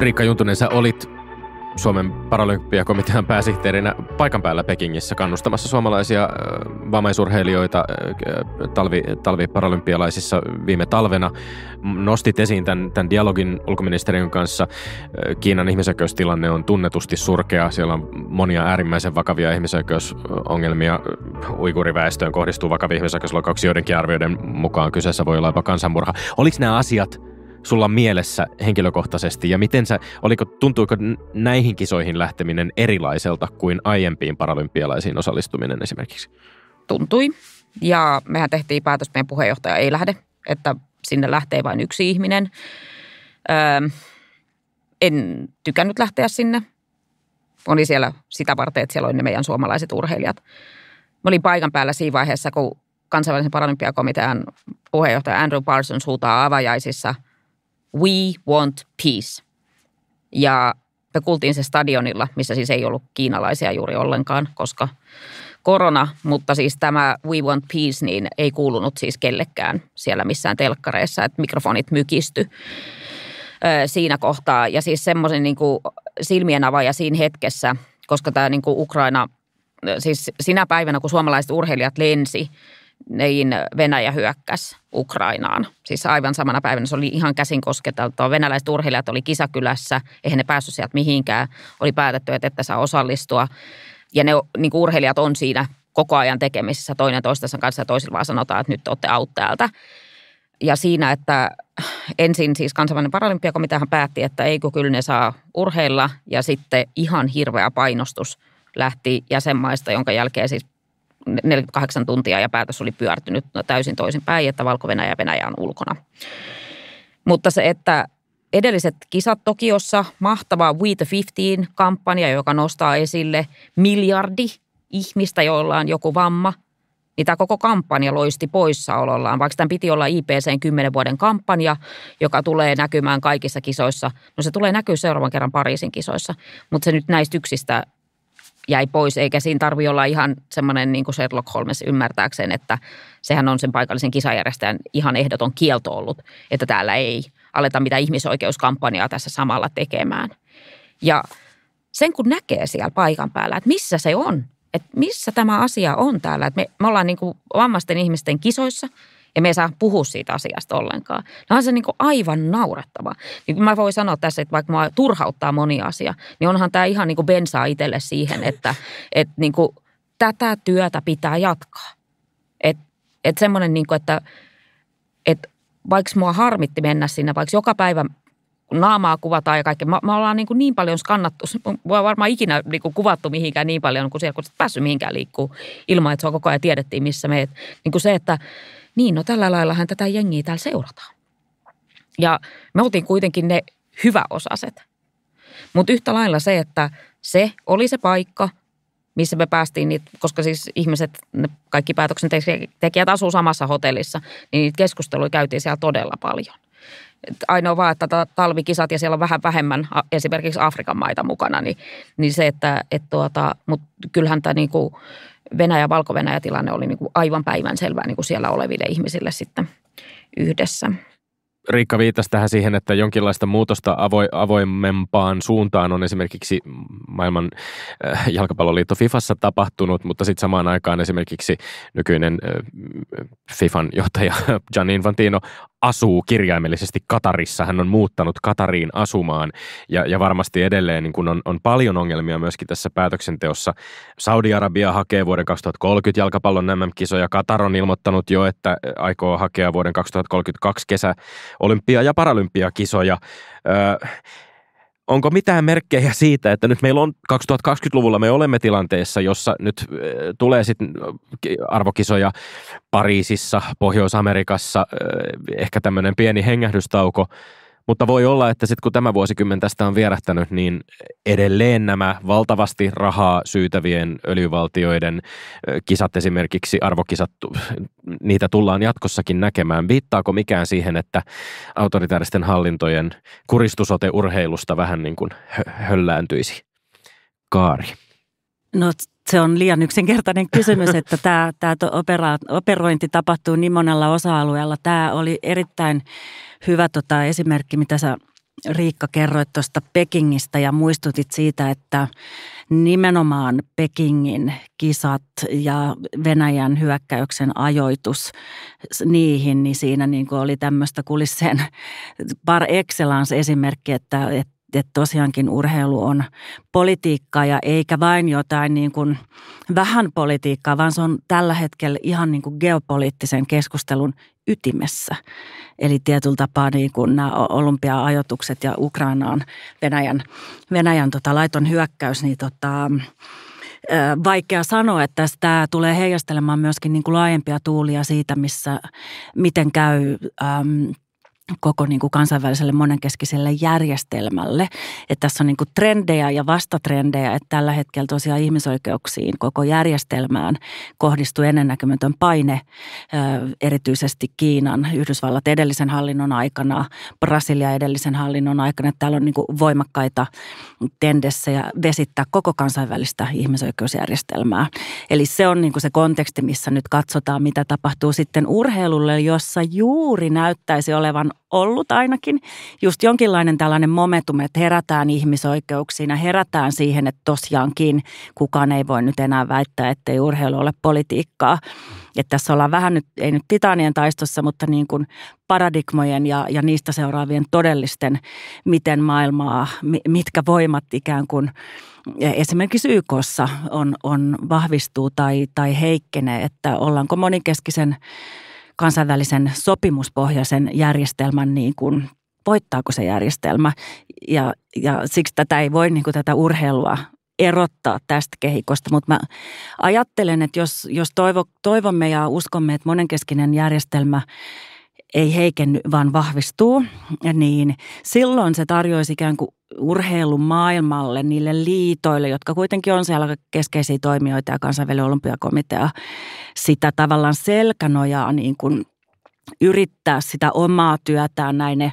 Riikka Juntunen, sä olit Suomen paralympiakomitean pääsihteerinä paikan päällä Pekingissä kannustamassa suomalaisia äh, vammaisurheilijoita äh, äh, talvi, talviparalympialaisissa viime talvena. Nostit esiin tämän, tämän dialogin ulkoministeriön kanssa. Kiinan ihmisoikeustilanne on tunnetusti surkea. Siellä on monia äärimmäisen vakavia ihmisoikeusongelmia. Uiguriväestöön kohdistuu vakavia ihmisoikeuslokauksia. Joidenkin arvioiden mukaan kyseessä voi olla jopa kansanmurha. Oliko nämä asiat – sulla mielessä henkilökohtaisesti ja miten sä, oliko, tuntuiko näihin kisoihin lähteminen erilaiselta kuin aiempiin paralympialaisiin osallistuminen esimerkiksi? Tuntui ja mehän tehtiin päätös, meidän puheenjohtaja ei lähde, että sinne lähtee vain yksi ihminen. Öö, en tykännyt lähteä sinne. Oli siellä sitä varten, että siellä oli ne meidän suomalaiset urheilijat. Mä olin paikan päällä siinä vaiheessa, kun kansainvälisen paralympiakomitean puheenjohtaja Andrew Parsons huutaa avajaisissa – We want peace. Ja me kuultiin se stadionilla, missä siis ei ollut kiinalaisia juuri ollenkaan, koska korona, mutta siis tämä We Want Peace niin ei kuulunut siis kellekään siellä missään telkkareissa, että mikrofonit mykisty siinä kohtaa. Ja siis semmoisen niin kuin silmien avaaja siinä hetkessä, koska tämä niin kuin Ukraina, siis sinä päivänä kun suomalaiset urheilijat lensi, niin Venäjä hyökkäsi Ukrainaan. Siis aivan samana päivänä se oli ihan käsin kosketeltua. Venäläiset urheilijat oli kisakylässä, eihän ne päässyt sieltä mihinkään. Oli päätetty, että ette saa osallistua. Ja ne niin kuin urheilijat on siinä koko ajan tekemisissä toinen toistensa kanssa ja toisilla vaan sanotaan, että nyt olette out täältä. Ja siinä, että ensin siis kansainvälinen paralympiakomiteahan päätti, että eikö kyllä ne saa urheilla ja sitten ihan hirveä painostus lähti jäsenmaista, jonka jälkeen siis 48 tuntia ja päätös oli pyörtynyt täysin toisinpäin, että Valko-Venäjä ja Venäjä on ulkona. Mutta se, että edelliset kisat Tokiossa, mahtava We the 15-kampanja, joka nostaa esille miljardi ihmistä, joilla on joku vamma, niin tämä koko kampanja loisti poissaolollaan, vaikka tämän piti olla IPC 10 vuoden kampanja, joka tulee näkymään kaikissa kisoissa. No se tulee näkyä seuraavan kerran Pariisin kisoissa, mutta se nyt näistä yksistä jäi pois, eikä siinä tarvi olla ihan semmoinen niin kuin Sherlock Holmes ymmärtääkseen, että sehän on sen paikallisen kisajärjestäjän ihan ehdoton kielto ollut, että täällä ei aleta mitään ihmisoikeuskampanjaa tässä samalla tekemään. Ja sen kun näkee siellä paikan päällä, että missä se on, että missä tämä asia on täällä, että me, me ollaan niin kuin vammaisten ihmisten kisoissa – ja me ei saa puhua siitä asiasta ollenkaan. No on se niin aivan naurattava. Niin mä voin sanoa tässä, että vaikka mä turhauttaa moni asia, niin onhan tämä ihan niin bensaa itselle siihen, että, että niin tätä työtä pitää jatkaa. Niinku, että et semmoinen, niin kuin, että, että vaikka mua harmitti mennä sinne, vaikka joka päivä naamaa kuvataan ja kaikkea. Mä, mä ollaan niin, kuin niin paljon skannattu, voi varmaan ikinä niin kuin kuvattu mihinkään niin paljon, kun siellä kun päässyt mihinkään liikkuu ilman, että se on koko ajan tiedettiin, missä meet. Niin kuin se, että, niin no tällä laillahan tätä jengiä täällä seurataan. Ja me oltiin kuitenkin ne hyväosaset. Mutta yhtä lailla se, että se oli se paikka, missä me päästiin, niitä, koska siis ihmiset, ne kaikki päätöksentekijät asuu samassa hotellissa, niin niitä keskusteluja käytiin siellä todella paljon. Ainoa vaan, että talvikisat ja siellä on vähän vähemmän esimerkiksi Afrikan maita mukana, niin, niin se, että et tuota, mut kyllähän tämä niinku, Venäjä, Valko-Venäjä tilanne oli niin kuin aivan päivänselvää niin kuin siellä oleville ihmisille sitten yhdessä. Riikka viittasi tähän siihen, että jonkinlaista muutosta avo- avoimempaan suuntaan on esimerkiksi maailman äh, jalkapalloliitto FIFassa tapahtunut, mutta sitten samaan aikaan esimerkiksi nykyinen äh, FIFan johtaja Gianni Infantino asuu kirjaimellisesti Katarissa. Hän on muuttanut Katariin asumaan ja, ja varmasti edelleen niin kun on, on paljon ongelmia myöskin tässä päätöksenteossa. Saudi-Arabia hakee vuoden 2030 jalkapallon MM-kisoja. Katar on ilmoittanut jo, että aikoo hakea vuoden 2032 kesä olympia- ja paralympiakisoja. Öö, Onko mitään merkkejä siitä, että nyt meillä on 2020-luvulla me olemme tilanteessa, jossa nyt äh, tulee sitten äh, arvokisoja Pariisissa, Pohjois-Amerikassa, äh, ehkä tämmöinen pieni hengähdystauko – mutta voi olla, että sitten kun tämä vuosikymmen tästä on vierähtänyt, niin edelleen nämä valtavasti rahaa syytävien öljyvaltioiden kisat esimerkiksi, arvokisat, niitä tullaan jatkossakin näkemään. Viittaako mikään siihen, että autoritaaristen hallintojen kuristusote urheilusta vähän niin kuin höllääntyisi? Kaari. No se on liian yksinkertainen kysymys, että tämä, tämä opera, operointi tapahtuu niin monella osa-alueella. Tämä oli erittäin hyvä tota, esimerkki, mitä sä Riikka kerroit tuosta Pekingistä ja muistutit siitä, että nimenomaan Pekingin kisat ja Venäjän hyökkäyksen ajoitus niihin, niin siinä niin kuin oli tämmöistä kulisseen par excellence esimerkki, että, että että tosiaankin urheilu on politiikkaa ja eikä vain jotain niin kuin vähän politiikkaa, vaan se on tällä hetkellä ihan niin kuin geopoliittisen keskustelun ytimessä. Eli tietyllä tapaa niin kuin nämä olympia ajotukset ja Ukrainaan Venäjän, Venäjän tota laiton hyökkäys, niin tota, vaikea sanoa, että tämä tulee heijastelemaan myöskin niin kuin laajempia tuulia siitä, missä, miten käy koko niin kuin kansainväliselle monenkeskiselle järjestelmälle. Että tässä on niin kuin trendejä ja vastatrendejä, että tällä hetkellä tosiaan ihmisoikeuksiin koko järjestelmään kohdistuu ennennäkemätön paine, erityisesti Kiinan, Yhdysvallat edellisen hallinnon aikana, Brasilia edellisen hallinnon aikana. Että täällä on niin kuin voimakkaita ja vesittää koko kansainvälistä ihmisoikeusjärjestelmää. Eli se on niin kuin se konteksti, missä nyt katsotaan, mitä tapahtuu sitten urheilulle, jossa juuri näyttäisi olevan ollut ainakin, just jonkinlainen tällainen momentum, että herätään ihmisoikeuksiin ja herätään siihen, että tosiaankin kukaan ei voi nyt enää väittää, ettei urheilu ole politiikkaa. Että tässä ollaan vähän nyt, ei nyt titanien taistossa, mutta niin kuin paradigmojen ja, ja niistä seuraavien todellisten, miten maailmaa, mitkä voimat ikään kuin esimerkiksi YKssa on, on vahvistuu tai, tai heikkenee, että ollaanko monikeskisen kansainvälisen sopimuspohjaisen järjestelmän niin kuin voittaako se järjestelmä. Ja, ja siksi tätä ei voi niin kuin tätä urheilua erottaa tästä kehikosta, mutta mä ajattelen, että jos, jos toivo, toivomme ja uskomme, että monenkeskinen järjestelmä – ei heikenny, vaan vahvistuu, niin silloin se tarjoisi ikään kuin urheilun maailmalle, niille liitoille, jotka kuitenkin on siellä keskeisiä toimijoita ja kansainvälinen olympiakomitea, sitä tavallaan selkänojaa niin kuin – yrittää sitä omaa työtään näin.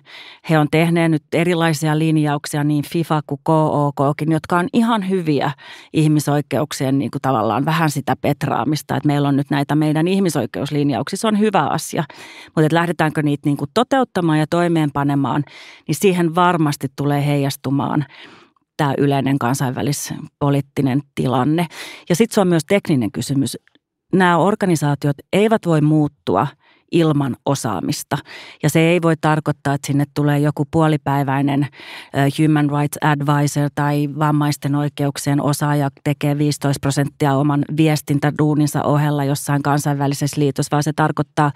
he on tehneet nyt erilaisia linjauksia niin FIFA kuin KOKkin, jotka on ihan hyviä ihmisoikeuksien niin kuin tavallaan vähän sitä petraamista. Että meillä on nyt näitä meidän ihmisoikeuslinjauksia, se on hyvä asia. Mutta että lähdetäänkö niitä niin kuin toteuttamaan ja toimeenpanemaan, niin siihen varmasti tulee heijastumaan tämä yleinen kansainvälispoliittinen tilanne. Ja sitten se on myös tekninen kysymys. Nämä organisaatiot eivät voi muuttua – ilman osaamista. Ja se ei voi tarkoittaa, että sinne tulee joku puolipäiväinen human rights advisor tai vammaisten oikeuksien osaaja tekee 15 prosenttia oman viestintäduuninsa ohella jossain kansainvälisessä liitossa, vaan se tarkoittaa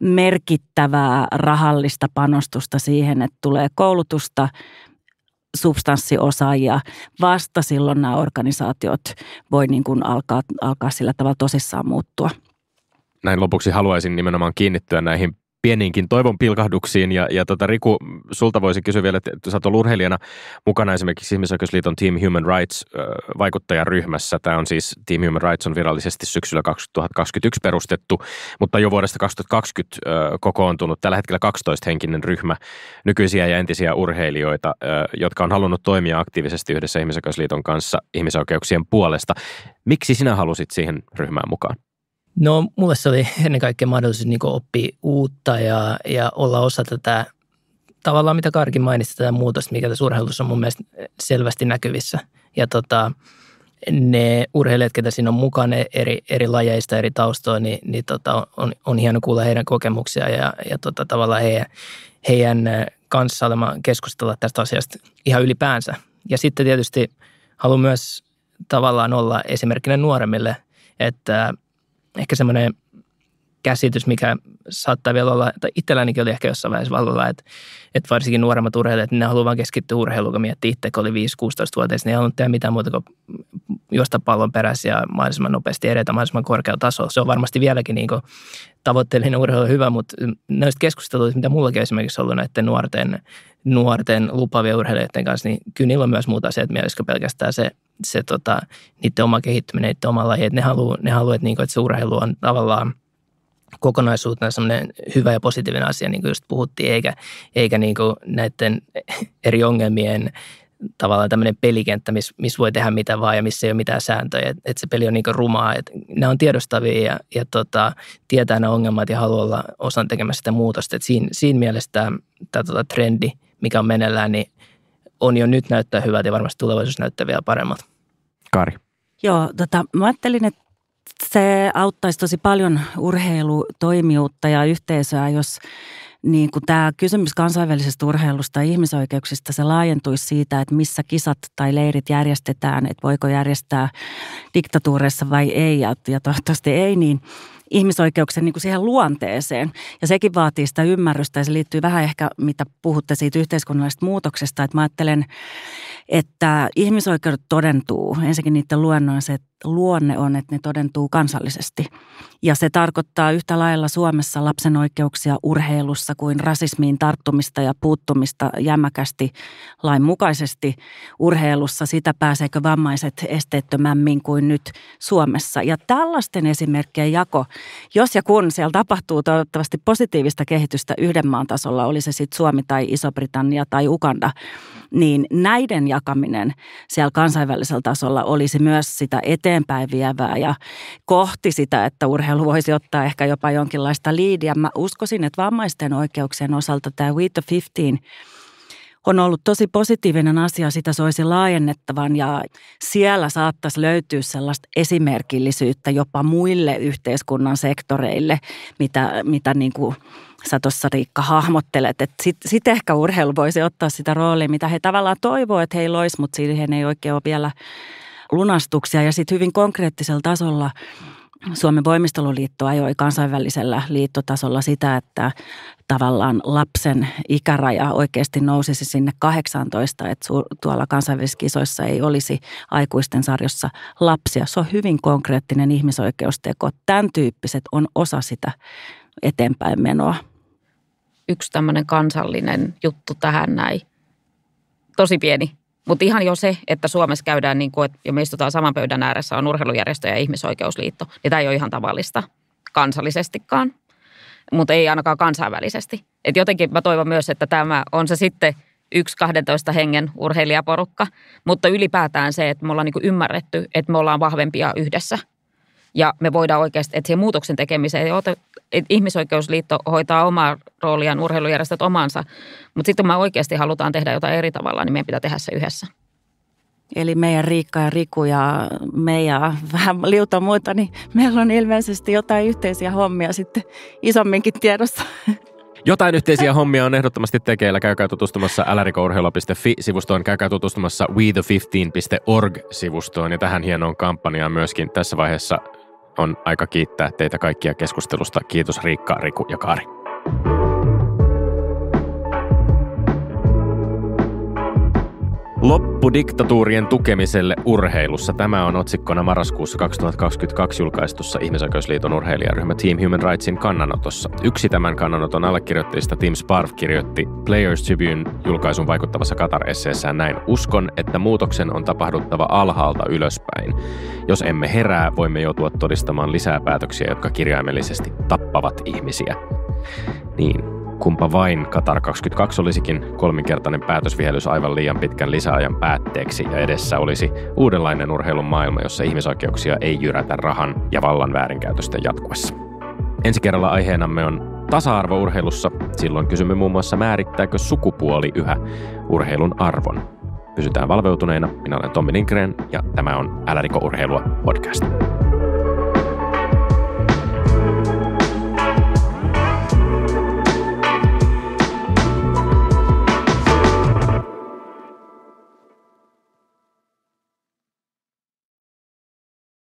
merkittävää rahallista panostusta siihen, että tulee koulutusta, substanssiosaajia, vasta silloin nämä organisaatiot voi niin kuin alkaa, alkaa sillä tavalla tosissaan muuttua – näin lopuksi haluaisin nimenomaan kiinnittyä näihin pieniinkin toivon pilkahduksiin. Ja, ja tota, Riku, sulta voisin kysyä vielä, että sä oot urheilijana mukana esimerkiksi Ihmisoikeusliiton Team Human Rights vaikuttajaryhmässä. Tämä on siis, Team Human Rights on virallisesti syksyllä 2021 perustettu, mutta jo vuodesta 2020 kokoontunut tällä hetkellä 12-henkinen ryhmä nykyisiä ja entisiä urheilijoita, jotka on halunnut toimia aktiivisesti yhdessä Ihmisoikeusliiton kanssa ihmisoikeuksien puolesta. Miksi sinä halusit siihen ryhmään mukaan? No mulle se oli ennen kaikkea mahdollisuus niin oppia uutta ja, ja olla osa tätä tavallaan, mitä Karkin mainitsi, tätä muutosta, mikä tässä urheilussa on mun mielestä selvästi näkyvissä. Ja tota, ne urheilijat, ketä siinä on mukana eri, eri lajeista, eri taustoja, niin, niin tota, on, on hieno kuulla heidän kokemuksia ja, ja tota, tavallaan heidän, heidän kanssa olemaan keskustella tästä asiasta ihan ylipäänsä. Ja sitten tietysti haluan myös tavallaan olla esimerkkinä nuoremmille, että ehkä semmoinen käsitys, mikä saattaa vielä olla, tai itsellänikin oli ehkä jossain vaiheessa vallalla, että, että varsinkin nuoremmat urheilijat, niin ne haluaa vain keskittyä urheiluun, kun miettii itse, kun oli 5-16-vuotias, niin ei halunnut tehdä mitään muuta kuin juosta pallon perässä ja mahdollisimman nopeasti edetä mahdollisimman korkealla tasolla. Se on varmasti vieläkin niin tavoitteellinen urheilu hyvä, mutta näistä keskusteluista, mitä mullakin esimerkiksi ollut näiden nuorten, nuorten lupavien urheilijoiden kanssa, niin kyllä niillä on myös muuta asiat että mielisikö pelkästään se, se tota, niiden oma kehittyminen, niiden oma laji. Että ne haluaa, ne haluaa että, niin kuin, että se urheilu on tavallaan – kokonaisuutena semmoinen hyvä ja positiivinen asia, niin kuin just puhuttiin, eikä, eikä niin kuin näiden eri ongelmien tavallaan tämmöinen pelikenttä, missä mis voi tehdä mitä vaan ja missä ei ole mitään sääntöjä. Että et se peli on niin rumaa, että nämä on tiedostavia ja, ja tota, tietää nämä ongelmat ja haluaa olla osan tekemässä sitä muutosta. Et siinä, siinä mielessä tämä, tämä tota trendi, mikä on meneillään, niin on jo nyt näyttää hyvältä ja varmasti tulevaisuus näyttää vielä paremmalta. Kari. Joo, tota, mä ajattelin, että se auttaisi tosi paljon urheilutoimijuutta ja yhteisöä, jos niin kuin tämä kysymys kansainvälisestä urheilusta ja ihmisoikeuksista, se laajentuisi siitä, että missä kisat tai leirit järjestetään, että voiko järjestää diktatuureissa vai ei, ja, toivottavasti ei, niin – ihmisoikeuksien niin kuin siihen luonteeseen. Ja sekin vaatii sitä ymmärrystä ja se liittyy vähän ehkä, mitä puhutte siitä yhteiskunnallisesta muutoksesta. Että mä ajattelen, että ihmisoikeudet todentuu, ensinnäkin niiden luennoin se, että luonne on, että ne todentuu kansallisesti. Ja se tarkoittaa yhtä lailla Suomessa lapsen oikeuksia urheilussa kuin rasismiin tarttumista ja puuttumista jämäkästi lainmukaisesti urheilussa. Sitä pääseekö vammaiset esteettömämmin kuin nyt Suomessa. Ja tällaisten esimerkkejä jako, jos ja kun siellä tapahtuu toivottavasti positiivista kehitystä yhden maan tasolla, oli se sitten Suomi tai Iso-Britannia tai Uganda, niin näiden jakaminen siellä kansainvälisellä tasolla olisi myös sitä eteenpäin vievää ja kohti sitä, että urheilu urheilu voisi ottaa ehkä jopa jonkinlaista liidiä. Mä uskoisin, että vammaisten oikeuksien osalta tämä We the 15 on ollut tosi positiivinen asia, sitä soisi laajennettavan ja siellä saattaisi löytyä sellaista esimerkillisyyttä jopa muille yhteiskunnan sektoreille, mitä, mitä niin kuin sä tuossa Riikka hahmottelet. Sitten sit ehkä urheilu voisi ottaa sitä roolia, mitä he tavallaan toivoo, että heillä olisi, mutta siihen ei oikein ole vielä lunastuksia. Ja sitten hyvin konkreettisella tasolla – Suomen voimisteluliitto ajoi kansainvälisellä liittotasolla sitä, että tavallaan lapsen ikäraja oikeasti nousisi sinne 18, että tuolla kansainvälisissä kisoissa ei olisi aikuisten sarjossa lapsia. Se on hyvin konkreettinen ihmisoikeusteko. Tämän tyyppiset on osa sitä eteenpäin menoa. Yksi tämmöinen kansallinen juttu tähän näin. Tosi pieni mutta ihan jo se, että Suomessa käydään niin kuin, ja me istutaan saman pöydän ääressä, on urheilujärjestö ja ihmisoikeusliitto. Ja niin tämä ei ole ihan tavallista kansallisestikaan, mutta ei ainakaan kansainvälisesti. Et jotenkin mä toivon myös, että tämä on se sitten yksi 12 hengen urheilijaporukka, mutta ylipäätään se, että me ollaan niin ymmärretty, että me ollaan vahvempia yhdessä – ja me voidaan oikeasti, että siihen muutoksen tekemiseen että ihmisoikeusliitto hoitaa omaa rooliaan, urheilujärjestöt omansa. Mutta sitten kun me oikeasti halutaan tehdä jotain eri tavalla, niin meidän pitää tehdä se yhdessä. Eli meidän Riikka ja Riku ja me ja vähän liuta muita, niin meillä on ilmeisesti jotain yhteisiä hommia sitten isomminkin tiedossa. Jotain yhteisiä hommia on ehdottomasti tekeillä. Käykää tutustumassa lrikourheilua.fi-sivustoon, käykää tutustumassa we the 15org sivustoon ja tähän hienoon kampanjaan myöskin tässä vaiheessa on aika kiittää teitä kaikkia keskustelusta. Kiitos Riikka, Riku ja Kaari. Loppu diktatuurien tukemiselle urheilussa. Tämä on otsikkona marraskuussa 2022 julkaistussa Ihmisoikeusliiton urheilijaryhmä Team Human Rightsin kannanotossa. Yksi tämän kannanoton allekirjoittajista Tim Sparv kirjoitti Players Tribune julkaisun vaikuttavassa Katar-esseessään näin. Uskon, että muutoksen on tapahduttava alhaalta ylöspäin. Jos emme herää, voimme joutua todistamaan lisää päätöksiä, jotka kirjaimellisesti tappavat ihmisiä. Niin, Kumpa vain Qatar 22 olisikin kolminkertainen päätösvihelys aivan liian pitkän lisäajan päätteeksi ja edessä olisi uudenlainen urheilun maailma, jossa ihmisoikeuksia ei jyrätä rahan ja vallan väärinkäytösten jatkuessa. Ensi kerralla aiheenamme on tasa-arvo urheilussa. Silloin kysymme muun muassa määrittääkö sukupuoli yhä urheilun arvon. Pysytään valveutuneina. Minä olen Tommi Lindgren ja tämä on Älä urheilua podcast.